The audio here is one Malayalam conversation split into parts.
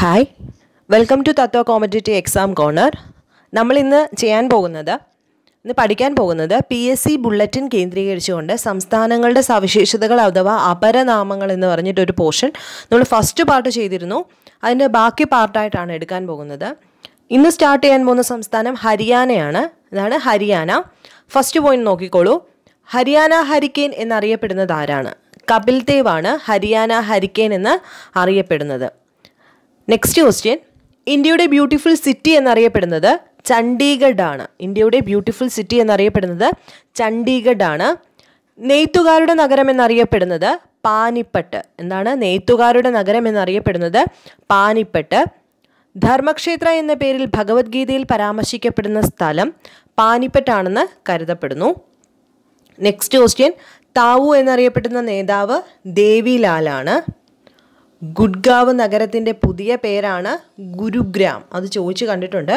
hi welcome to Tatva competitive exam corner നമ്മൾ ഇന്ന് ചെയ്യാൻ പോകുന്നത് ഇന്ന് പഠിക്കാൻ പോകുന്നത് പി എസ് സി ബുള്ളറ്റിൻ കേന്ദ്രീകരിച്ചുകൊണ്ട് സംസ്ഥാനങ്ങളുടെ സവിശേഷതകൾ അഥവാ അപരനാമങ്ങൾ എന്ന് പറഞ്ഞിട്ടൊരു പോർഷൻ നമ്മൾ ഫസ്റ്റ് പാർട്ട് ചെയ്തിരുന്നു അതിൻ്റെ ബാക്കി പാർട്ടായിട്ടാണ് എടുക്കാൻ പോകുന്നത് ഇന്ന് സ്റ്റാർട്ട് ചെയ്യാൻ പോകുന്ന സംസ്ഥാനം ഹരിയാനയാണ് അതാണ് ഹരിയാന ഫസ്റ്റ് പോയിന്റ് നോക്കിക്കോളൂ ഹരിയാന ഹരിക്കേൻ എന്നറിയപ്പെടുന്നത് ആരാണ് കപിൽ ദേവ് ആണ് ഹരിയാന ഹരിക്കേൻ എന്ന് അറിയപ്പെടുന്നത് നെക്സ്റ്റ് ക്വസ്റ്റ്യൻ ഇന്ത്യയുടെ ബ്യൂട്ടിഫുൾ സിറ്റി എന്നറിയപ്പെടുന്നത് ചണ്ഡീഗഡ് ആണ് ഇന്ത്യയുടെ ബ്യൂട്ടിഫുൾ സിറ്റി എന്നറിയപ്പെടുന്നത് ചണ്ഡീഗഡ് ആണ് നെയ്ത്തുകാരുടെ നഗരം എന്നറിയപ്പെടുന്നത് പാനിപ്പട്ട് എന്താണ് നെയ്ത്തുകാരുടെ നഗരം എന്നറിയപ്പെടുന്നത് പാനിപ്പട്ട് ധർമ്മക്ഷേത്ര എന്ന പേരിൽ ഭഗവത്ഗീതയിൽ പരാമർശിക്കപ്പെടുന്ന സ്ഥലം പാനിപ്പട്ടാണെന്ന് കരുതപ്പെടുന്നു നെക്സ്റ്റ് ക്വസ്റ്റ്യൻ താവു എന്നറിയപ്പെടുന്ന നേതാവ് ദേവിലാലാണ് ഗുഡ്ഗാവ് നഗരത്തിൻ്റെ പുതിയ പേരാണ് ഗുരുഗ്രാം അത് ചോദിച്ചു കണ്ടിട്ടുണ്ട്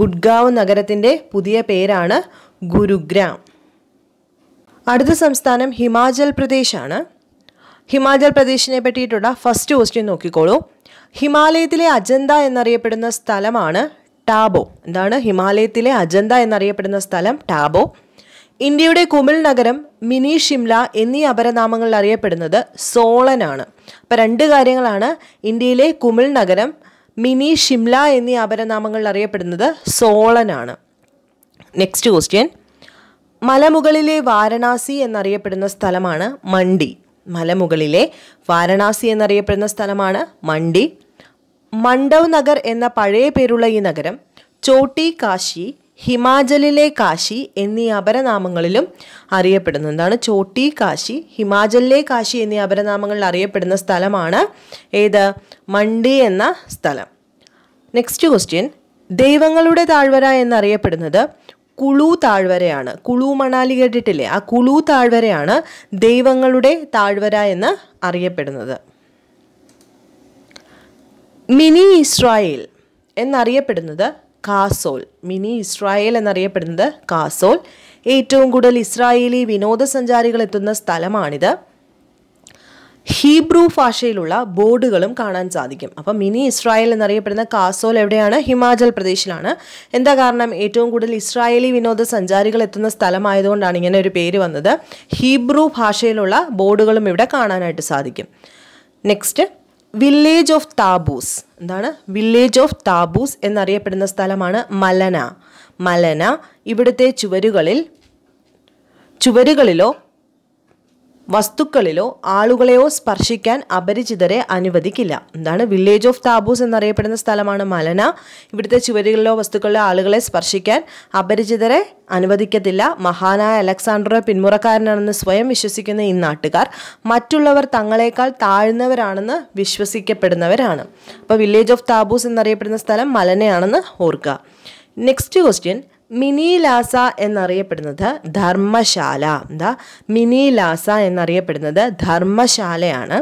ഗുഡ്ഗാവ് നഗരത്തിൻ്റെ പുതിയ പേരാണ് ഗുരുഗ്രാം അടുത്ത സംസ്ഥാനം ഹിമാചൽ പ്രദേശാണ് ഹിമാചൽ പ്രദേശിനെ പറ്റിയിട്ടുള്ള ഫസ്റ്റ് ക്വസ്റ്റ്യൻ നോക്കിക്കോളൂ ഹിമാലയത്തിലെ അജന്ത എന്നറിയപ്പെടുന്ന സ്ഥലമാണ് ടാബോ എന്താണ് ഹിമാലയത്തിലെ അജന്ത എന്നറിയപ്പെടുന്ന സ്ഥലം ടാബോ ഇന്ത്യയുടെ കുമിൽ നഗരം മിനി ഷിംല എന്നീ അപരനാമങ്ങളിൽ അറിയപ്പെടുന്നത് സോളനാണ് അപ്പം രണ്ട് കാര്യങ്ങളാണ് ഇന്ത്യയിലെ കുമിൽ നഗരം മിനി ഷിംല എന്നീ അപരനാമങ്ങളിൽ അറിയപ്പെടുന്നത് സോളനാണ് നെക്സ്റ്റ് ക്വസ്റ്റ്യൻ മലമുകളിലെ വാരണാസി എന്നറിയപ്പെടുന്ന സ്ഥലമാണ് മണ്ടി മലമുകളിലെ വാരണാസി എന്നറിയപ്പെടുന്ന സ്ഥലമാണ് മണ്ടി മണ്ഡവ് നഗർ എന്ന പഴയ പേരുള്ള ഈ നഗരം ചോട്ടി കാശി ഹിമാചലിലെ കാശി എന്നീ അപരനാമങ്ങളിലും അറിയപ്പെടുന്നു എന്താണ് ചോട്ടി കാശി ഹിമാചലിലെ കാശി എന്നീ അപരനാമങ്ങളിൽ അറിയപ്പെടുന്ന സ്ഥലമാണ് ഏത് മണ്ടി എന്ന സ്ഥലം നെക്സ്റ്റ് ക്വസ്റ്റ്യൻ ദൈവങ്ങളുടെ താഴ്വര എന്നറിയപ്പെടുന്നത് കുളു താഴ്വരയാണ് കുളു മണാലി കേട്ടിട്ടില്ലേ ആ കുളു താഴ്വരയാണ് ദൈവങ്ങളുടെ താഴ്വര എന്ന് അറിയപ്പെടുന്നത് മിനി ഇസ്രായേൽ എന്നറിയപ്പെടുന്നത് കാസോൾ മിനി ഇസ്രായേൽ എന്നറിയപ്പെടുന്നത് കാസോൽ ഏറ്റവും കൂടുതൽ ഇസ്രായേലി വിനോദസഞ്ചാരികൾ എത്തുന്ന സ്ഥലമാണിത് ഹീബ്രൂ ഭാഷയിലുള്ള ബോർഡുകളും കാണാൻ സാധിക്കും അപ്പം മിനി ഇസ്രായേൽ എന്നറിയപ്പെടുന്ന കാസോൽ എവിടെയാണ് ഹിമാചൽ പ്രദേശിലാണ് എന്താ കാരണം ഏറ്റവും കൂടുതൽ ഇസ്രായേലി വിനോദസഞ്ചാരികൾ എത്തുന്ന സ്ഥലമായതുകൊണ്ടാണ് ഇങ്ങനെ ഒരു പേര് വന്നത് ഹീബ്രൂ ഭാഷയിലുള്ള ബോർഡുകളും ഇവിടെ കാണാനായിട്ട് സാധിക്കും നെക്സ്റ്റ് വില്ലേജ് ഓഫ് താബൂസ് എന്താണ് വില്ലേജ് ഓഫ് താബൂസ് എന്നറിയപ്പെടുന്ന സ്ഥലമാണ് മലന മലന ഇവിടുത്തെ ചുവരുകളിൽ ചുവരുകളിലോ വസ്തുക്കളിലോ ആളുകളെയോ സ്പർശിക്കാൻ അപരിചിതരെ അനുവദിക്കില്ല എന്താണ് വില്ലേജ് ഓഫ് താബൂസ് എന്നറിയപ്പെടുന്ന സ്ഥലമാണ് മലന ഇവിടുത്തെ ചുവരുകളിലോ വസ്തുക്കളിലോ ആളുകളെ സ്പർശിക്കാൻ അപരിചിതരെ അനുവദിക്കത്തില്ല മഹാനായ അലക്സാണ്ടറോ പിന്മുറക്കാരനാണെന്ന് സ്വയം വിശ്വസിക്കുന്ന ഈ നാട്ടുകാർ മറ്റുള്ളവർ തങ്ങളെക്കാൾ താഴ്ന്നവരാണെന്ന് വിശ്വസിക്കപ്പെടുന്നവരാണ് അപ്പോൾ വില്ലേജ് ഓഫ് താബൂസ് എന്നറിയപ്പെടുന്ന സ്ഥലം മലനയാണെന്ന് ഓർക്കുക നെക്സ്റ്റ് ക്വസ്റ്റ്യൻ മിനിലാസ എന്നറിയപ്പെടുന്നത് ധർമ്മശാല എന്താ മിനിലാസ എന്നറിയപ്പെടുന്നത് ധർമ്മശാലയാണ്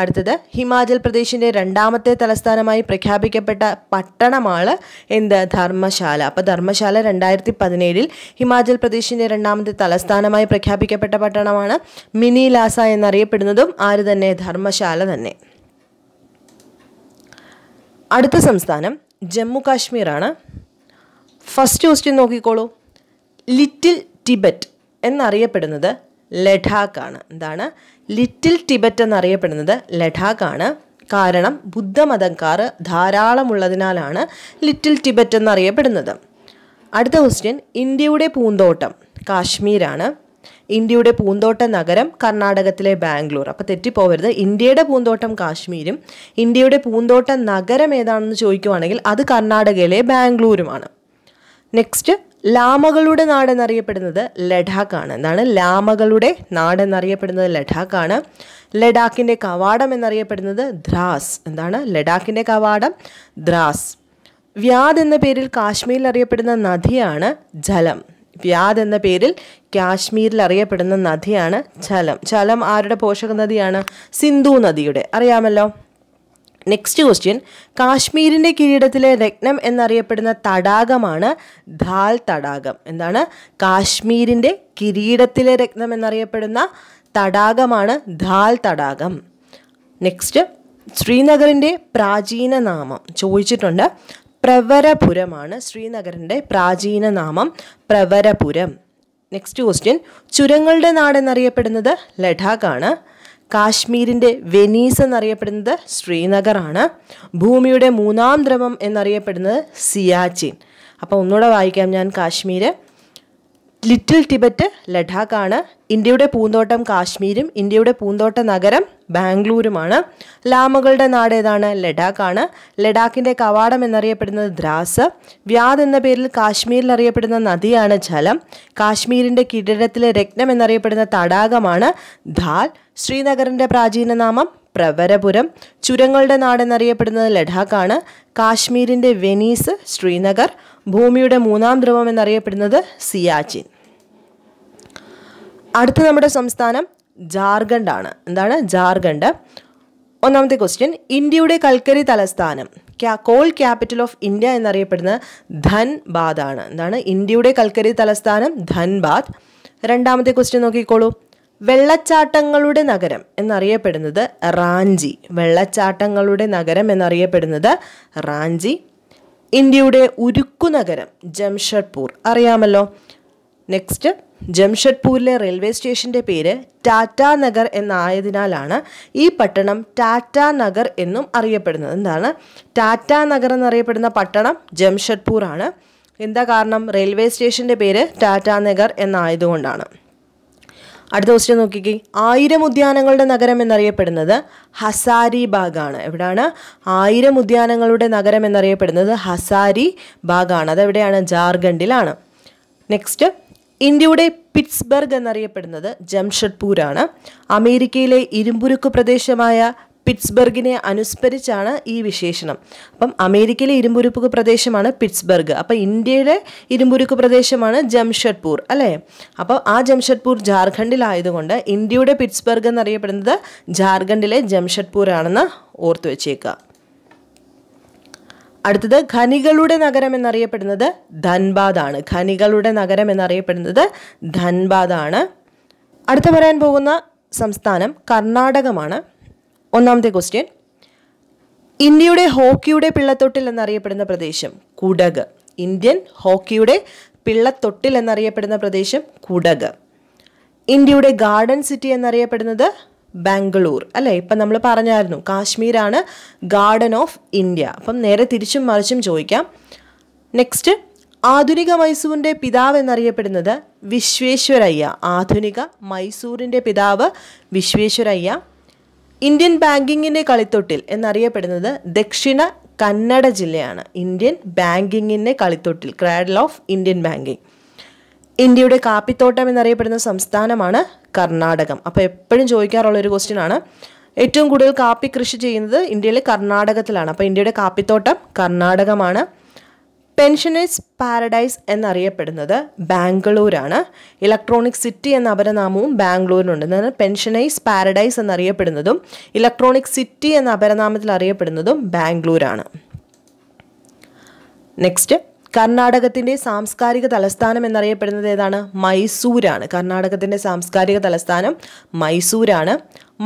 അടുത്തത് ഹിമാചൽ പ്രദേശിൻ്റെ രണ്ടാമത്തെ തലസ്ഥാനമായി പ്രഖ്യാപിക്കപ്പെട്ട പട്ടണമാണ് എന്ത് ധർമ്മശാല അപ്പോൾ ധർമ്മശാല രണ്ടായിരത്തി പതിനേഴിൽ ഹിമാചൽ പ്രദേശിൻ്റെ രണ്ടാമത്തെ തലസ്ഥാനമായി പ്രഖ്യാപിക്കപ്പെട്ട പട്ടണമാണ് മിനിലാസ എന്നറിയപ്പെടുന്നതും ആര് തന്നെ ധർമ്മശാല തന്നെ അടുത്ത സംസ്ഥാനം ജമ്മു കാശ്മീറാണ് ഫസ്റ്റ് ക്വസ്റ്റ്യൻ നോക്കിക്കോളൂ ലിറ്റിൽ ടിബറ്റ് എന്നറിയപ്പെടുന്നത് ലഡാക്കാണ് എന്താണ് ലിറ്റിൽ ടിബറ്റ് എന്നറിയപ്പെടുന്നത് ലഡാക്കാണ് കാരണം ബുദ്ധമതക്കാർ ധാരാളമുള്ളതിനാലാണ് ലിറ്റിൽ ടിബറ്റ് എന്നറിയപ്പെടുന്നത് അടുത്ത ക്വസ്റ്റ്യൻ ഇന്ത്യയുടെ പൂന്തോട്ടം കാശ്മീരാണ് ഇന്ത്യയുടെ പൂന്തോട്ട നഗരം കർണാടകത്തിലെ ബാംഗ്ലൂർ അപ്പോൾ തെറ്റിപ്പോവരുത് ഇന്ത്യയുടെ പൂന്തോട്ടം കാശ്മീരും ഇന്ത്യയുടെ പൂന്തോട്ട നഗരം ഏതാണെന്ന് ചോദിക്കുവാണെങ്കിൽ അത് കർണാടകയിലെ ബാംഗ്ലൂരുമാണ് നെക്സ്റ്റ് ലാമകളുടെ നാടെന്നറിയപ്പെടുന്നത് ലഡാക്കാണ് എന്താണ് ലാമകളുടെ നാടെന്നറിയപ്പെടുന്നത് ലഡാക്കാണ് ലഡാക്കിൻ്റെ കവാടം എന്നറിയപ്പെടുന്നത് ദ്രാസ് എന്താണ് ലഡാക്കിൻ്റെ കവാടം ദ്രാസ് വ്യാദ് എന്ന പേരിൽ കാശ്മീരിൽ അറിയപ്പെടുന്ന നദിയാണ് ജലം വ്യാദ് എന്ന പേരിൽ കാശ്മീരിൽ അറിയപ്പെടുന്ന നദിയാണ് ചലം ചലം ആരുടെ പോഷക നദിയാണ് സിന്ധു നദിയുടെ അറിയാമല്ലോ നെക്സ്റ്റ് ക്വസ്റ്റ്യൻ കാശ്മീരിൻ്റെ കിരീടത്തിലെ രത്നം എന്നറിയപ്പെടുന്ന തടാകമാണ് ധാൽ തടാകം എന്താണ് കാശ്മീരിൻ്റെ കിരീടത്തിലെ രത്നം എന്നറിയപ്പെടുന്ന തടാകമാണ് ധാൽ തടാകം നെക്സ്റ്റ് ശ്രീനഗറിൻ്റെ പ്രാചീന നാമം ചോദിച്ചിട്ടുണ്ട് പ്രവരപുരമാണ് ശ്രീനഗറിൻ്റെ പ്രാചീന നാമം പ്രവരപുരം നെക്സ്റ്റ് ക്വസ്റ്റ്യൻ ചുരങ്ങളുടെ നാടെന്നറിയപ്പെടുന്നത് ലഡാക്കാണ് കാശ്മീരിൻ്റെ വെനീസ് എന്നറിയപ്പെടുന്നത് ശ്രീനഗറാണ് ഭൂമിയുടെ മൂന്നാം ദ്രവം എന്നറിയപ്പെടുന്നത് സിയാച്ചിൻ അപ്പോൾ ഒന്നുകൂടെ വായിക്കാം ഞാൻ കാശ്മീർ ലിറ്റിൽ ടിബറ്റ് ലഡാക്കാണ് ഇന്ത്യയുടെ പൂന്തോട്ടം കാശ്മീരും ഇന്ത്യയുടെ പൂന്തോട്ട നഗരം ബാംഗ്ലൂരുമാണ് ലാമകളുടെ നാട് ഏതാണ് ലഡാക്കാണ് ലഡാക്കിൻ്റെ കവാടം എന്നറിയപ്പെടുന്നത് ദ്രാസ് വ്യാദ് എന്ന പേരിൽ കാശ്മീരിൽ അറിയപ്പെടുന്ന നദിയാണ് ജലം കാശ്മീരിൻ്റെ കിരീടത്തിലെ രത്നം എന്നറിയപ്പെടുന്ന തടാകമാണ് ധാൽ ശ്രീനഗറിൻ്റെ പ്രാചീന നാമം പ്രവരപുരം ചുരങ്ങളുടെ നാടെന്നറിയപ്പെടുന്നത് ലഡാക്കാണ് കാശ്മീരിൻ്റെ വെനീസ് ശ്രീനഗർ ഭൂമിയുടെ മൂന്നാം ധ്രുവം എന്നറിയപ്പെടുന്നത് സിയാച്ചിൻ അടുത്ത നമ്മുടെ സംസ്ഥാനം ജാർഖണ്ഡ് ആണ് എന്താണ് ജാർഖണ്ഡ് ഒന്നാമത്തെ ക്വസ്റ്റ്യൻ ഇന്ത്യയുടെ കൽക്കരി തലസ്ഥാനം കോൾ ക്യാപിറ്റൽ ഓഫ് ഇന്ത്യ എന്നറിയപ്പെടുന്ന ധൻബാദ് ആണ് എന്താണ് ഇന്ത്യയുടെ കൽക്കരി തലസ്ഥാനം ധൻബാദ് രണ്ടാമത്തെ ക്വസ്റ്റ്യൻ നോക്കിക്കോളൂ വെള്ളച്ചാട്ടങ്ങളുടെ നഗരം എന്നറിയപ്പെടുന്നത് റാഞ്ചി വെള്ളച്ചാട്ടങ്ങളുടെ നഗരം എന്നറിയപ്പെടുന്നത് റാഞ്ചി ഇന്ത്യയുടെ ഉരുക്കു നഗരം ജംഷഡ്പൂർ അറിയാമല്ലോ നെക്സ്റ്റ് ജംഷഡ്പൂരിലെ റെയിൽവേ സ്റ്റേഷൻ്റെ പേര് ടാറ്റ നഗർ എന്നായതിനാലാണ് ഈ പട്ടണം ടാറ്റ നഗർ എന്നും അറിയപ്പെടുന്നത് എന്താണ് ടാറ്റ നഗർ എന്നറിയപ്പെടുന്ന പട്ടണം ജംഷഡ്പൂർ ആണ് എന്താ കാരണം റെയിൽവേ സ്റ്റേഷൻ്റെ പേര് ടാറ്റ നഗർ എന്നായതുകൊണ്ടാണ് അടുത്ത ക്വസ്റ്റ്യൻ നോക്കിക്കേ ആയിരം ഉദ്യാനങ്ങളുടെ നഗരം എന്നറിയപ്പെടുന്നത് ഹസാരി ബാഗാണ് എവിടെയാണ് ആയിരം ഉദ്യാനങ്ങളുടെ നഗരം എന്നറിയപ്പെടുന്നത് ഹസാരി ബാഗാണ് അതെവിടെയാണ് ജാർഖണ്ഡിലാണ് നെക്സ്റ്റ് ഇന്ത്യയുടെ പിറ്റ്സ്ബർഗ് എന്നറിയപ്പെടുന്നത് ജംഷഡ്പൂരാണ് അമേരിക്കയിലെ ഇരുമ്പുരുക്ക് പ്രദേശമായ പിറ്റ്സ്ബർഗിനെ അനുസ്മരിച്ചാണ് ഈ വിശേഷണം അപ്പം അമേരിക്കയിലെ ഇരുമ്പുരുപ്പുക പ്രദേശമാണ് പിറ്റ്സ്ബർഗ് അപ്പം ഇന്ത്യയിലെ ഇരുമ്പുരുക്ക് പ്രദേശമാണ് ജംഷഡ്പൂർ അല്ലേ അപ്പോൾ ആ ജംഷഡ്പൂർ ജാർഖണ്ഡിലായതുകൊണ്ട് ഇന്ത്യയുടെ പിറ്റ്സ്ബർഗ് എന്നറിയപ്പെടുന്നത് ജാർഖണ്ഡിലെ ജംഷഡ്പൂർ ആണെന്ന് ഓർത്തു വെച്ചേക്കുക അടുത്തത് ഖനികളുടെ നഗരം എന്നറിയപ്പെടുന്നത് ആണ് ഖനികളുടെ നഗരം എന്നറിയപ്പെടുന്നത് ആണ് അടുത്ത പറയാൻ പോകുന്ന സംസ്ഥാനം കർണാടകമാണ് ഒന്നാമത്തെ ക്വസ്റ്റ്യൻ ഇന്ത്യയുടെ ഹോക്കിയുടെ പിള്ളത്തൊട്ടിൽ എന്നറിയപ്പെടുന്ന പ്രദേശം കുടക് ഇന്ത്യൻ ഹോക്കിയുടെ പിള്ളത്തൊട്ടിൽ എന്നറിയപ്പെടുന്ന പ്രദേശം കുടക് ഇന്ത്യയുടെ ഗാർഡൻ സിറ്റി എന്നറിയപ്പെടുന്നത് ബാംഗ്ലൂർ അല്ലേ ഇപ്പം നമ്മൾ പറഞ്ഞായിരുന്നു കാശ്മീരാണ് ഗാർഡൻ ഓഫ് ഇന്ത്യ അപ്പം നേരെ തിരിച്ചും മറിച്ചും ചോദിക്കാം നെക്സ്റ്റ് ആധുനിക മൈസൂറിൻ്റെ പിതാവ് എന്നറിയപ്പെടുന്നത് വിശ്വേശ്വരയ്യ ആധുനിക മൈസൂറിൻ്റെ പിതാവ് വിശ്വേശ്വരയ്യ ഇന്ത്യൻ ബാങ്കിങ്ങിൻ്റെ കളിത്തൊട്ടിൽ എന്നറിയപ്പെടുന്നത് ദക്ഷിണ കന്നഡ ജില്ലയാണ് ഇന്ത്യൻ ബാങ്കിങ്ങിൻ്റെ കളിത്തൊട്ടിൽ ക്രാഡൽ ഓഫ് ഇന്ത്യൻ ബാങ്കിങ് ഇന്ത്യയുടെ കാപ്പിത്തോട്ടം എന്നറിയപ്പെടുന്ന സംസ്ഥാനമാണ് കർണാടകം അപ്പോൾ എപ്പോഴും ചോദിക്കാറുള്ള ഒരു ക്വസ്റ്റ്യൻ ആണ് ഏറ്റവും കൂടുതൽ കാപ്പി കൃഷി ചെയ്യുന്നത് ഇന്ത്യയിലെ കർണാടകത്തിലാണ് അപ്പോൾ ഇന്ത്യയുടെ കാപ്പിത്തോട്ടം കർണാടകമാണ് പെൻഷനേഴ്സ് പാരഡൈസ് എന്നറിയപ്പെടുന്നത് ബാംഗ്ലൂരാണ് ഇലക്ട്രോണിക് സിറ്റി എന്ന അപരനാമവും ബാംഗ്ലൂരിനുണ്ട് എന്നാൽ പെൻഷനേഴ്സ് പാരഡൈസ് എന്നറിയപ്പെടുന്നതും ഇലക്ട്രോണിക് സിറ്റി എന്ന അപരനാമത്തിൽ അറിയപ്പെടുന്നതും ബാംഗ്ലൂരാണ് നെക്സ്റ്റ് കർണാടകത്തിൻ്റെ സാംസ്കാരിക തലസ്ഥാനം എന്നറിയപ്പെടുന്നത് ഏതാണ് മൈസൂരാണ് കർണാടകത്തിൻ്റെ സാംസ്കാരിക തലസ്ഥാനം മൈസൂരാണ്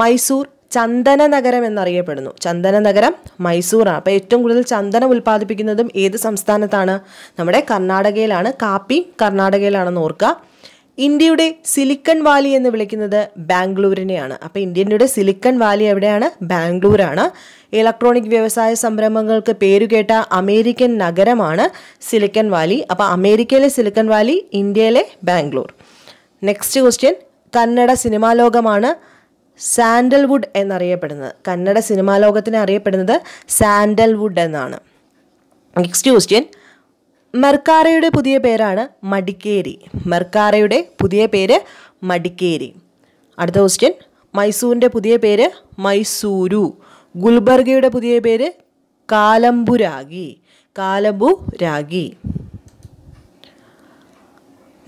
മൈസൂർ ചന്ദന നഗരം എന്നറിയപ്പെടുന്നു ചന്ദന നഗരം മൈസൂറാണ് അപ്പോൾ ഏറ്റവും കൂടുതൽ ചന്ദനം ഉൽപ്പാദിപ്പിക്കുന്നതും ഏത് സംസ്ഥാനത്താണ് നമ്മുടെ കർണാടകയിലാണ് കാപ്പി കർണാടകയിലാണെന്ന് ഓർക്കുക ഇന്ത്യയുടെ സിലിക്കൺ വാലി എന്ന് വിളിക്കുന്നത് ബാംഗ്ലൂരിനെയാണ് അപ്പോൾ ഇന്ത്യയുടെ സിലിക്കൺ വാലി എവിടെയാണ് ബാംഗ്ലൂരാണ് ഇലക്ട്രോണിക് വ്യവസായ സംരംഭങ്ങൾക്ക് പേരുകേട്ട അമേരിക്കൻ നഗരമാണ് സിലിക്കൺ വാലി അപ്പോൾ അമേരിക്കയിലെ സിലിക്കൺ വാലി ഇന്ത്യയിലെ Bangalore next question Kannada cinema ലോകമാണ് സാൻഡൽവുഡ് എന്നറിയപ്പെടുന്നത് കന്നഡ സിനിമാ ലോകത്തിനെ അറിയപ്പെടുന്നത് സാൻഡൽവുഡ് എന്നാണ് നെക്സ്റ്റ് ക്വസ്റ്റ്യൻ മെർക്കാറയുടെ പുതിയ പേരാണ് മടിക്കേരി മെർക്കാറയുടെ പുതിയ പേര് മടിക്കേരി അടുത്ത ക്വസ്റ്റ്യൻ മൈസൂരിൻ്റെ പുതിയ പേര് മൈസൂരു ഗുൽബർഗയുടെ പുതിയ പേര് കാലംബുരാഗി കാലംബുരാഗി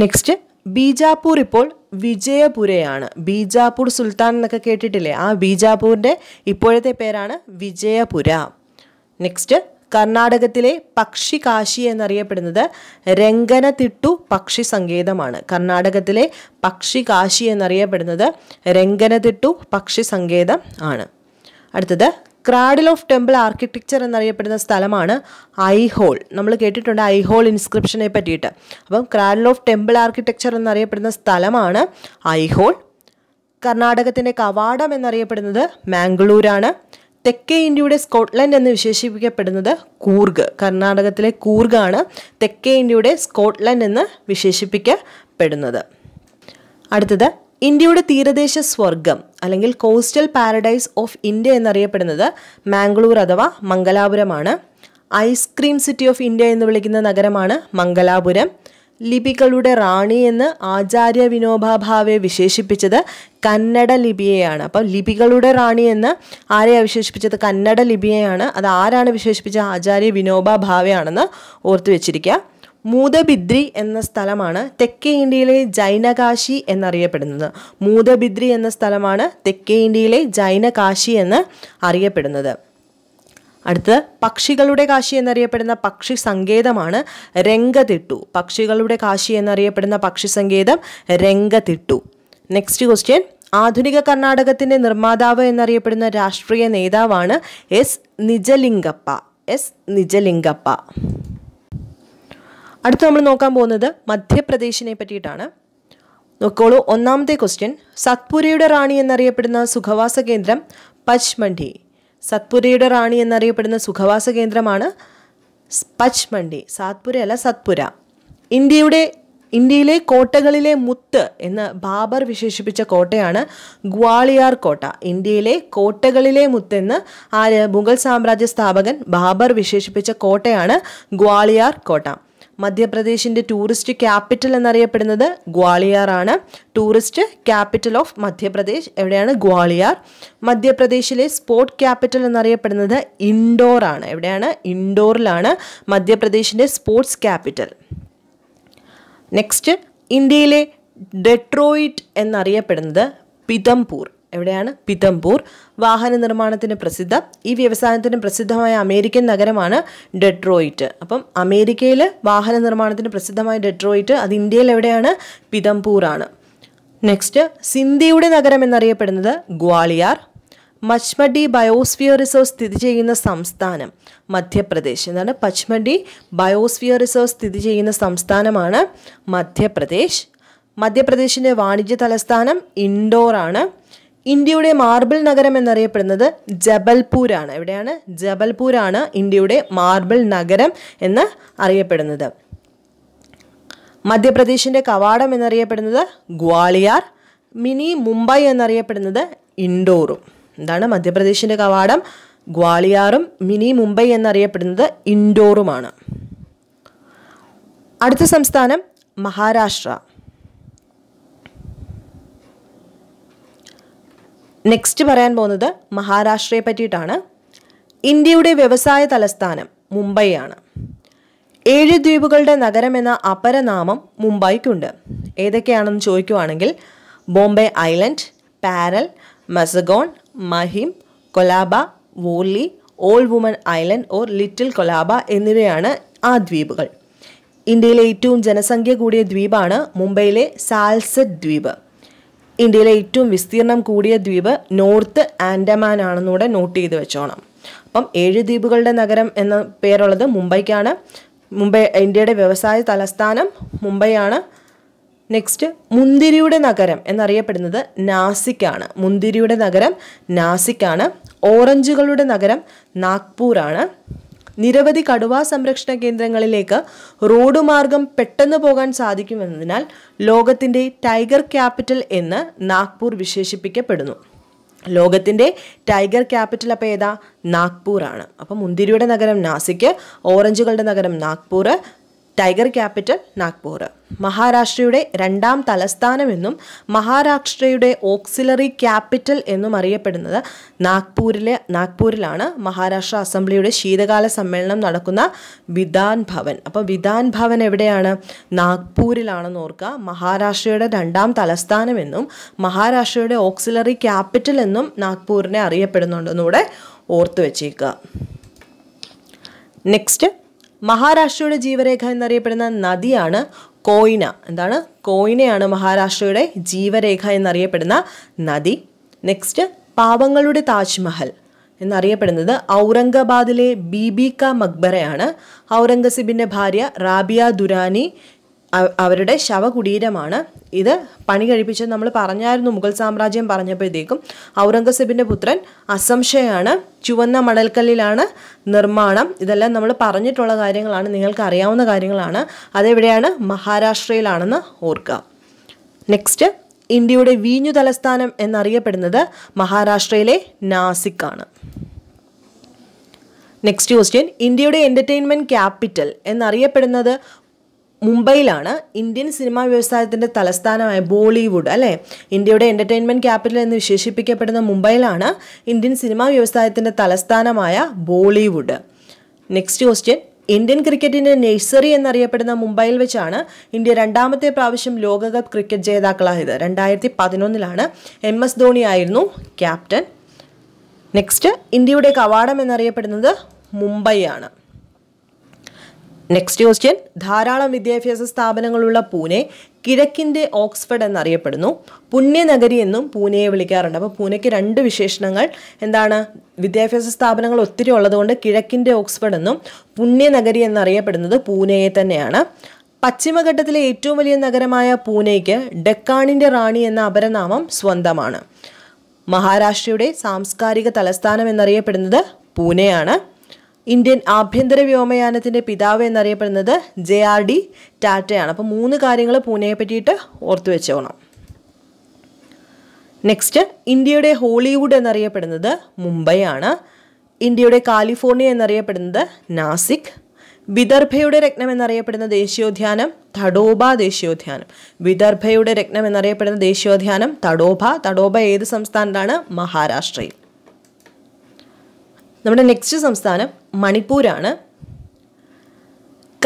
നെക്സ്റ്റ് ബീജാപ്പൂർ ഇപ്പോൾ വിജയപുരയാണ് ബീജാപൂർ സുൽത്താൻ എന്നൊക്കെ കേട്ടിട്ടില്ലേ ആ ബീജാപൂരിൻ്റെ ഇപ്പോഴത്തെ പേരാണ് വിജയപുര നെക്സ്റ്റ് കർണാടകത്തിലെ പക്ഷി കാശി എന്നറിയപ്പെടുന്നത് രംഗനതിട്ടു പക്ഷി സങ്കേതമാണ് കർണാടകത്തിലെ പക്ഷി കാശി എന്നറിയപ്പെടുന്നത് രംഗനതിട്ടു പക്ഷി സങ്കേതം ആണ് അടുത്തത് ക്രാഡിൽ ഓഫ് ടെമ്പിൾ ആർക്കിടെക്ചർ എന്നറിയപ്പെടുന്ന സ്ഥലമാണ് ഹോൾ നമ്മൾ കേട്ടിട്ടുണ്ട് ഹോൾ ഇൻസ്ക്രിപ്ഷനെ പറ്റിയിട്ട് അപ്പം ക്രാഡിൽ ഓഫ് ടെമ്പിൾ ആർക്കിടെക്ചർ എന്നറിയപ്പെടുന്ന സ്ഥലമാണ് ഹോൾ കർണാടകത്തിൻ്റെ കവാടം എന്നറിയപ്പെടുന്നത് മാംഗ്ലൂരാണ് തെക്കേ ഇന്ത്യയുടെ സ്കോട്ട്ലൻഡ് എന്ന് വിശേഷിപ്പിക്കപ്പെടുന്നത് കൂർഗ് കർണാടകത്തിലെ കൂർഗാണ് തെക്കേ ഇന്ത്യയുടെ സ്കോട്ട്ലൻഡ് എന്ന് വിശേഷിപ്പിക്കപ്പെടുന്നത് അടുത്തത് ഇന്ത്യയുടെ തീരദേശ സ്വർഗം അല്ലെങ്കിൽ കോസ്റ്റൽ പാരഡൈസ് ഓഫ് ഇന്ത്യ എന്നറിയപ്പെടുന്നത് മാംഗ്ലൂർ അഥവാ മംഗലാപുരമാണ് ഐസ്ക്രീം സിറ്റി ഓഫ് ഇന്ത്യ എന്ന് വിളിക്കുന്ന നഗരമാണ് മംഗലാപുരം ലിപികളുടെ റാണി എന്ന് ആചാര്യ വിനോബ വിശേഷിപ്പിച്ചത് കന്നഡ ലിപിയെയാണ് അപ്പോൾ ലിപികളുടെ റാണി എന്ന് ആരെയാണ് വിശേഷിപ്പിച്ചത് കന്നഡ ലിപിയെയാണ് അത് ആരാണ് വിശേഷിപ്പിച്ചത് ആചാര്യ വിനോബ ഭാവയാണെന്ന് ഓർത്തു വെച്ചിരിക്കുക മൂതബിദ്രി എന്ന സ്ഥലമാണ് തെക്കേ ഇന്ത്യയിലെ ജൈനകാശി എന്നറിയപ്പെടുന്നത് മൂതബിദ്രി എന്ന സ്ഥലമാണ് തെക്കേ ഇന്ത്യയിലെ ജൈനകാശി എന്ന് അറിയപ്പെടുന്നത് അടുത്തത് പക്ഷികളുടെ കാശി എന്നറിയപ്പെടുന്ന പക്ഷി സങ്കേതമാണ് രംഗതിട്ടു പക്ഷികളുടെ കാശി എന്നറിയപ്പെടുന്ന പക്ഷി സങ്കേതം രംഗതിട്ടു നെക്സ്റ്റ് ക്വസ്റ്റ്യൻ ആധുനിക കർണാടകത്തിൻ്റെ നിർമ്മാതാവ് എന്നറിയപ്പെടുന്ന രാഷ്ട്രീയ നേതാവാണ് എസ് നിജലിംഗപ്പ എസ് നിജലിംഗപ്പ അടുത്ത് നമ്മൾ നോക്കാൻ പോകുന്നത് മധ്യപ്രദേശിനെ പറ്റിയിട്ടാണ് നോക്കോളൂ ഒന്നാമത്തെ ക്വസ്റ്റ്യൻ സത്പുരയുടെ റാണി എന്നറിയപ്പെടുന്ന സുഖവാസ കേന്ദ്രം പച്ച്മണ്ഡി സത്പുരയുടെ റാണി എന്നറിയപ്പെടുന്ന സുഖവാസ കേന്ദ്രമാണ് സാത്പുര അല്ല സത്പുര ഇന്ത്യയുടെ ഇന്ത്യയിലെ കോട്ടകളിലെ മുത്ത് എന്ന് ബാബർ വിശേഷിപ്പിച്ച കോട്ടയാണ് ഗ്വാളിയാർ കോട്ട ഇന്ത്യയിലെ കോട്ടകളിലെ മുത്ത് എന്ന് ആര് മുഗൾ സാമ്രാജ്യ സ്ഥാപകൻ ബാബർ വിശേഷിപ്പിച്ച കോട്ടയാണ് ഗ്വാളിയാർ കോട്ട മധ്യപ്രദേശിന്റെ ടൂറിസ്റ്റ് ക്യാപിറ്റൽ എന്നറിയപ്പെടുന്നത് ഗ്വാളിയാർ ആണ് ടൂറിസ്റ്റ് ക്യാപിറ്റൽ ഓഫ് മധ്യപ്രദേശ് എവിടെയാണ് ഗ്വാളിയാർ മധ്യപ്രദേശിലെ സ്പോർട് ക്യാപിറ്റൽ എന്നറിയപ്പെടുന്നത് ഇൻഡോർ ആണ് എവിടെയാണ് ഇൻഡോറിലാണ് മധ്യപ്രദേശിന്റെ സ്പോർട്സ് ക്യാപിറ്റൽ നെക്സ്റ്റ് ഇന്ത്യയിലെ ഡെട്രോയിറ്റ് എന്നറിയപ്പെടുന്നത് പിതംപൂർ എവിടെയാണ് പിതംപൂർ വാഹന നിർമ്മാണത്തിന് പ്രസിദ്ധം ഈ വ്യവസായത്തിന് പ്രസിദ്ധമായ അമേരിക്കൻ നഗരമാണ് ഡെട്രോയിറ്റ് അപ്പം അമേരിക്കയിൽ വാഹന നിർമ്മാണത്തിന് പ്രസിദ്ധമായ ഡെട്രോയിറ്റ് അത് ഇന്ത്യയിൽ എവിടെയാണ് പിതംപൂറാണ് നെക്സ്റ്റ് സിന്ധിയുടെ നഗരം എന്നറിയപ്പെടുന്നത് ഗ്വാളിയാർ മച്മഡി ബയോസ്ഫിയർ റിസോഴ്സ് സ്ഥിതി ചെയ്യുന്ന സംസ്ഥാനം മധ്യപ്രദേശ് എന്നാണ് പച്മഡി ബയോസ്ഫിയർ റിസോഴ്സ് സ്ഥിതി ചെയ്യുന്ന സംസ്ഥാനമാണ് മധ്യപ്രദേശ് മധ്യപ്രദേശിൻ്റെ വാണിജ്യ തലസ്ഥാനം ഇൻഡോറാണ് ഇന്ത്യയുടെ മാർബിൾ നഗരം എന്നറിയപ്പെടുന്നത് ജബൽപൂരാണ് എവിടെയാണ് ജബൽപൂരാണ് ഇന്ത്യയുടെ മാർബിൾ നഗരം എന്ന് അറിയപ്പെടുന്നത് മധ്യപ്രദേശിൻ്റെ കവാടം എന്നറിയപ്പെടുന്നത് ഗ്വാളിയാർ മിനി മുംബൈ എന്നറിയപ്പെടുന്നത് ഇൻഡോറും എന്താണ് മധ്യപ്രദേശിൻ്റെ കവാടം ഗ്വാളിയാറും മിനി മുംബൈ എന്നറിയപ്പെടുന്നത് ഇൻഡോറുമാണ് അടുത്ത സംസ്ഥാനം മഹാരാഷ്ട്ര നെക്സ്റ്റ് പറയാൻ പോകുന്നത് മഹാരാഷ്ട്രയെ പറ്റിയിട്ടാണ് ഇന്ത്യയുടെ വ്യവസായ തലസ്ഥാനം മുംബൈയാണ് ഏഴ് ദ്വീപുകളുടെ നഗരം എന്ന അപരനാമം മുംബൈക്കുണ്ട് ഏതൊക്കെയാണെന്ന് ചോദിക്കുവാണെങ്കിൽ Bombay island Parel Mazagaon Mahim Colaba Worli old woman island or little Colaba എന്നിവയാണ് ആ ദ്വീപുകൾ ഇന്ത്യയിലെ ഏറ്റവും ജനസംഖ്യ കൂടിയ ദ്വീപാണ് മുംബൈയിലെ സാൽസഡ് ദ്വീപ് ഇന്ത്യയിലെ ഏറ്റവും വിസ്തീർണം കൂടിയ ദ്വീപ് നോർത്ത് ആൻഡമാൻ ആണെന്നൂടെ നോട്ട് ചെയ്ത് വെച്ചോണം അപ്പം ഏഴ് ദ്വീപുകളുടെ നഗരം എന്ന പേരുള്ളത് മുംബൈക്കാണ് മുംബൈ ഇന്ത്യയുടെ വ്യവസായ തലസ്ഥാനം മുംബൈയാണ് നെക്സ്റ്റ് മുന്തിരിയുടെ നഗരം എന്നറിയപ്പെടുന്നത് നാസിക്കാണ് മുന്തിരിയുടെ നഗരം നാസിക്കാണ് ഓറഞ്ചുകളുടെ നഗരം നാഗ്പൂർ ആണ് നിരവധി കടുവാ സംരക്ഷണ കേന്ദ്രങ്ങളിലേക്ക് റോഡ് മാർഗം പെട്ടെന്ന് പോകാൻ സാധിക്കുമെന്നതിനാൽ ലോകത്തിൻ്റെ ടൈഗർ ക്യാപിറ്റൽ എന്ന് നാഗ്പൂർ വിശേഷിപ്പിക്കപ്പെടുന്നു ലോകത്തിൻ്റെ ടൈഗർ ക്യാപിറ്റൽ അപ്പോൾ ഏതാ നാഗ്പൂർ ആണ് അപ്പം മുന്തിരിയുടെ നഗരം നാസിക്ക് ഓറഞ്ചുകളുടെ നഗരം നാഗ്പൂർ ടൈഗർ ക്യാപിറ്റൽ നാഗ്പൂർ മഹാരാഷ്ട്രയുടെ രണ്ടാം തലസ്ഥാനമെന്നും മഹാരാഷ്ട്രയുടെ ഓക്സിലറി ക്യാപിറ്റൽ എന്നും അറിയപ്പെടുന്നത് നാഗ്പൂരിലെ നാഗ്പൂരിലാണ് മഹാരാഷ്ട്ര അസംബ്ലിയുടെ ശീതകാല സമ്മേളനം നടക്കുന്ന വിധാൻ ഭവൻ അപ്പോൾ വിധാൻ ഭവൻ എവിടെയാണ് നാഗ്പൂരിലാണെന്ന് ഓർക്കുക മഹാരാഷ്ട്രയുടെ രണ്ടാം തലസ്ഥാനമെന്നും മഹാരാഷ്ട്രയുടെ ഓക്സിലറി ക്യാപിറ്റൽ എന്നും നാഗ്പൂരിനെ അറിയപ്പെടുന്നുണ്ടെന്നൂടെ ഓർത്തു വെച്ചേക്കുക നെക്സ്റ്റ് മഹാരാഷ്ട്രയുടെ ജീവരേഖ എന്നറിയപ്പെടുന്ന നദിയാണ് കോയിന എന്താണ് കോയിനയാണ് മഹാരാഷ്ട്രയുടെ ജീവരേഖ എന്നറിയപ്പെടുന്ന നദി നെക്സ്റ്റ് പാവങ്ങളുടെ താജ്മഹൽ എന്നറിയപ്പെടുന്നത് ഔറംഗാബാദിലെ ബീബിക മക്ബറയാണ് ഔറംഗസീബിൻ്റെ ഭാര്യ റാബിയ ദുരാനി അവരുടെ ശവകുടീരമാണ് ഇത് പണി കഴിപ്പിച്ച് നമ്മൾ പറഞ്ഞായിരുന്നു മുഗൾ സാമ്രാജ്യം പറഞ്ഞപ്പോഴത്തേക്കും ഔറംഗസീബിൻ്റെ പുത്രൻ അസംഷയാണ് ചുവന്ന മണൽക്കല്ലിലാണ് നിർമ്മാണം ഇതെല്ലാം നമ്മൾ പറഞ്ഞിട്ടുള്ള കാര്യങ്ങളാണ് നിങ്ങൾക്ക് അറിയാവുന്ന കാര്യങ്ങളാണ് അതെവിടെയാണ് മഹാരാഷ്ട്രയിലാണെന്ന് ഓർക്കുക നെക്സ്റ്റ് ഇന്ത്യയുടെ വീഞ്ഞു തലസ്ഥാനം എന്നറിയപ്പെടുന്നത് മഹാരാഷ്ട്രയിലെ നാസിക്കാണ് നെക്സ്റ്റ് ക്വസ്റ്റ്യൻ ഇന്ത്യയുടെ എൻ്റർടൈൻമെൻറ്റ് ക്യാപിറ്റൽ എന്നറിയപ്പെടുന്നത് മുംബൈയിലാണ് ഇന്ത്യൻ സിനിമാ വ്യവസായത്തിൻ്റെ തലസ്ഥാനമായ ബോളിവുഡ് അല്ലേ ഇന്ത്യയുടെ എൻ്റർടൈൻമെൻറ്റ് ക്യാപിറ്റൽ എന്ന് വിശേഷിപ്പിക്കപ്പെടുന്ന മുംബൈയിലാണ് ഇന്ത്യൻ സിനിമാ വ്യവസായത്തിൻ്റെ തലസ്ഥാനമായ ബോളിവുഡ് നെക്സ്റ്റ് ക്വസ്റ്റ്യൻ ഇന്ത്യൻ ക്രിക്കറ്റിൻ്റെ നഴ്സറി എന്നറിയപ്പെടുന്ന മുംബൈയിൽ വെച്ചാണ് ഇന്ത്യ രണ്ടാമത്തെ പ്രാവശ്യം ലോകകപ്പ് ക്രിക്കറ്റ് ജേതാക്കളായത് രണ്ടായിരത്തി പതിനൊന്നിലാണ് എം എസ് ധോണി ആയിരുന്നു ക്യാപ്റ്റൻ നെക്സ്റ്റ് ഇന്ത്യയുടെ കവാടം എന്നറിയപ്പെടുന്നത് മുംബൈ ആണ് നെക്സ്റ്റ് ക്വസ്റ്റ്യൻ ധാരാളം വിദ്യാഭ്യാസ സ്ഥാപനങ്ങളുള്ള പൂനെ കിഴക്കിൻ്റെ ഓക്സ്ഫർഡ് എന്നറിയപ്പെടുന്നു പുണ്യനഗരി എന്നും പൂനെയെ വിളിക്കാറുണ്ട് അപ്പോൾ പൂനെക്ക് രണ്ട് വിശേഷണങ്ങൾ എന്താണ് വിദ്യാഭ്യാസ സ്ഥാപനങ്ങൾ ഒത്തിരി ഉള്ളതുകൊണ്ട് കിഴക്കിൻ്റെ ഓക്സ്ഫർഡ് എന്നും പുണ്യനഗരി എന്നറിയപ്പെടുന്നത് പൂനെയെ തന്നെയാണ് പശ്ചിമഘട്ടത്തിലെ ഏറ്റവും വലിയ നഗരമായ പൂനെയ്ക്ക് ഡെക്കാണിൻ്റെ റാണി എന്ന അപരനാമം സ്വന്തമാണ് മഹാരാഷ്ട്രയുടെ സാംസ്കാരിക തലസ്ഥാനം എന്നറിയപ്പെടുന്നത് പൂനെയാണ് ഇന്ത്യൻ ആഭ്യന്തര വ്യോമയാനത്തിൻ്റെ പിതാവ് എന്നറിയപ്പെടുന്നത് ജെ ആർ ഡി ടാറ്റയാണ് അപ്പോൾ മൂന്ന് കാര്യങ്ങൾ പൂനെയെ പറ്റിയിട്ട് ഓർത്തു വെച്ചോണം നെക്സ്റ്റ് ഇന്ത്യയുടെ ഹോളിവുഡ് എന്നറിയപ്പെടുന്നത് മുംബൈ ആണ് ഇന്ത്യയുടെ കാലിഫോർണിയ എന്നറിയപ്പെടുന്നത് നാസിക് വിദർഭയുടെ രത്നം എന്നറിയപ്പെടുന്ന ദേശീയോദ്യാനം തടോബ ദേശീയോദ്യാനം വിദർഭയുടെ രത്നം എന്നറിയപ്പെടുന്ന ദേശീയോദ്യാനം തടോബ തടോബ ഏത് സംസ്ഥാനത്താണ് മഹാരാഷ്ട്രയിൽ നമ്മുടെ നെക്സ്റ്റ് സംസ്ഥാനം മണിപ്പൂരാണ്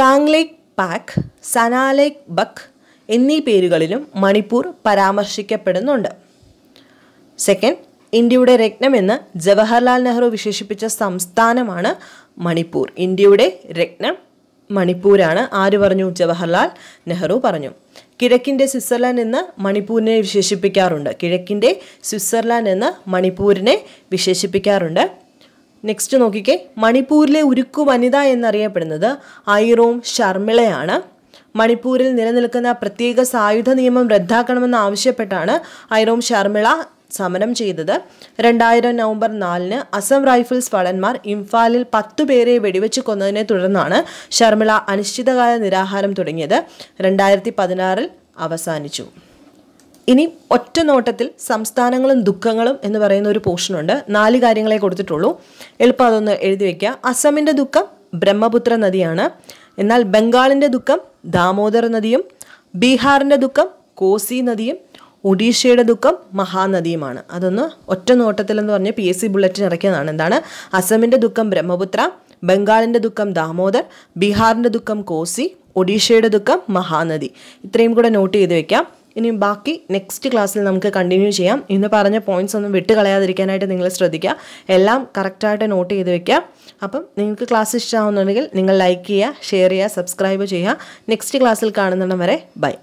കാംഗ്ലേക് പാക്ക് സനാലേക് ബക്ക് എന്നീ പേരുകളിലും മണിപ്പൂർ പരാമർശിക്കപ്പെടുന്നുണ്ട് സെക്കൻഡ് ഇന്ത്യയുടെ രത്നമെന്ന് ജവഹർലാൽ നെഹ്റു വിശേഷിപ്പിച്ച സംസ്ഥാനമാണ് മണിപ്പൂർ ഇന്ത്യയുടെ രത്നം മണിപ്പൂരാണ് ആര് പറഞ്ഞു ജവഹർലാൽ നെഹ്റു പറഞ്ഞു കിഴക്കിൻ്റെ സ്വിറ്റ്സർലാൻഡ് എന്ന് മണിപ്പൂരിനെ വിശേഷിപ്പിക്കാറുണ്ട് കിഴക്കിൻ്റെ സ്വിറ്റ്സർലാൻഡ് എന്ന് മണിപ്പൂരിനെ വിശേഷിപ്പിക്കാറുണ്ട് നെക്സ്റ്റ് നോക്കിക്കേ മണിപ്പൂരിലെ ഉരുക്കു വനിത എന്നറിയപ്പെടുന്നത് ഐറോം ശർമിളയാണ് മണിപ്പൂരിൽ നിലനിൽക്കുന്ന പ്രത്യേക സായുധ നിയമം റദ്ദാക്കണമെന്ന് ആവശ്യപ്പെട്ടാണ് ഐറോം ശർമിള സമരം ചെയ്തത് രണ്ടായിരം നവംബർ നാലിന് അസം റൈഫിൾസ് വളന്മാർ ഇംഫാലിൽ പത്തു പേരെ വെടിവെച്ച് കൊന്നതിനെ തുടർന്നാണ് ശർമിള അനിശ്ചിതകാല നിരാഹാരം തുടങ്ങിയത് രണ്ടായിരത്തി പതിനാറിൽ അവസാനിച്ചു ഇനി ഒറ്റ നോട്ടത്തിൽ സംസ്ഥാനങ്ങളും ദുഃഖങ്ങളും എന്ന് പറയുന്ന ഒരു പോർഷനുണ്ട് നാല് കാര്യങ്ങളെ കൊടുത്തിട്ടുള്ളൂ എളുപ്പം അതൊന്ന് എഴുതി വയ്ക്കുക അസമിൻ്റെ ദുഃഖം ബ്രഹ്മപുത്ര നദിയാണ് എന്നാൽ ബംഗാളിൻ്റെ ദുഃഖം ദാമോദർ നദിയും ബീഹാറിൻ്റെ ദുഃഖം കോസി നദിയും ഒഡീഷയുടെ ദുഃഖം മഹാനദിയുമാണ് അതൊന്ന് ഒറ്റ നോട്ടത്തിലെന്ന് പറഞ്ഞ് പി എസ് സി ബുള്ളറ്റിൻ ഇറക്കിയതാണ് എന്താണ് അസമിൻ്റെ ദുഃഖം ബ്രഹ്മപുത്ര ബംഗാളിൻ്റെ ദുഃഖം ദാമോദർ ബീഹാറിൻ്റെ ദുഃഖം കോസി ഒഡീഷയുടെ ദുഃഖം മഹാനദി ഇത്രയും കൂടെ നോട്ട് ചെയ്ത് വെക്കാം ഇനി ബാക്കി നെക്സ്റ്റ് ക്ലാസ്സിൽ നമുക്ക് കണ്ടിന്യൂ ചെയ്യാം ഇന്ന് പറഞ്ഞ പോയിന്റ്സ് ഒന്നും വിട്ടുകളയാതിരിക്കാനായിട്ട് നിങ്ങൾ ശ്രദ്ധിക്കുക എല്ലാം കറക്റ്റായിട്ട് നോട്ട് ചെയ്ത് വെക്കുക അപ്പം നിങ്ങൾക്ക് ക്ലാസ് ഇഷ്ടമാവുന്നുണ്ടെങ്കിൽ നിങ്ങൾ ലൈക്ക് ചെയ്യുക ഷെയർ ചെയ്യുക സബ്സ്ക്രൈബ് ചെയ്യുക നെക്സ്റ്റ് ക്ലാസ്സിൽ കാണുന്നിടം വരെ ബൈ